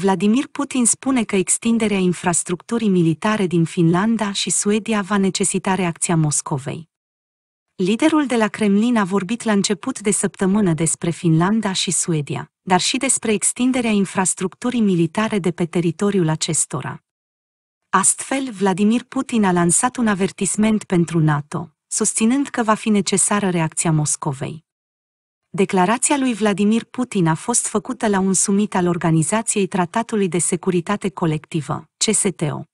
Vladimir Putin spune că extinderea infrastructurii militare din Finlanda și Suedia va necesita reacția Moscovei. Liderul de la Kremlin a vorbit la început de săptămână despre Finlanda și Suedia, dar și despre extinderea infrastructurii militare de pe teritoriul acestora. Astfel, Vladimir Putin a lansat un avertisment pentru NATO, susținând că va fi necesară reacția Moscovei. Declarația lui Vladimir Putin a fost făcută la un summit al Organizației Tratatului de Securitate Colectivă, CSTO.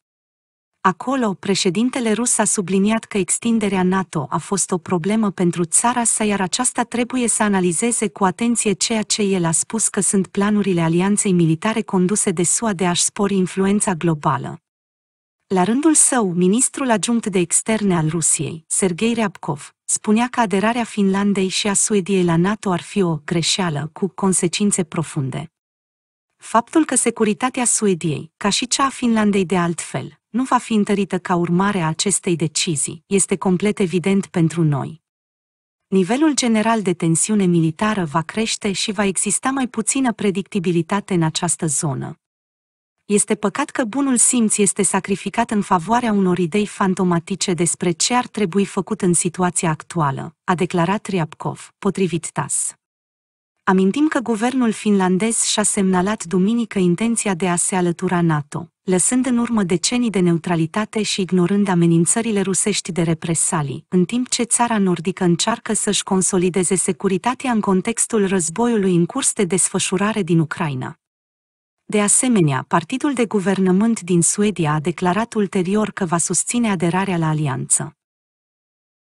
Acolo, președintele rus a subliniat că extinderea NATO a fost o problemă pentru țara sa, iar aceasta trebuie să analizeze cu atenție ceea ce el a spus că sunt planurile alianței militare conduse de SUA de a-și spori influența globală, la rândul său, ministrul adjunct de externe al Rusiei, Sergei Ryabkov, spunea că aderarea Finlandei și a Suediei la NATO ar fi o greșeală cu consecințe profunde. Faptul că securitatea Suediei, ca și cea a Finlandei de altfel, nu va fi întărită ca urmare a acestei decizii, este complet evident pentru noi. Nivelul general de tensiune militară va crește și va exista mai puțină predictibilitate în această zonă, este păcat că bunul simț este sacrificat în favoarea unor idei fantomatice despre ce ar trebui făcut în situația actuală, a declarat Ryabkov, potrivit TAS. Amintim că guvernul finlandez și-a semnalat duminică intenția de a se alătura NATO, lăsând în urmă decenii de neutralitate și ignorând amenințările rusești de represalii, în timp ce țara nordică încearcă să-și consolideze securitatea în contextul războiului în curs de desfășurare din Ucraina, de asemenea, partidul de guvernământ din Suedia a declarat ulterior că va susține aderarea la alianță.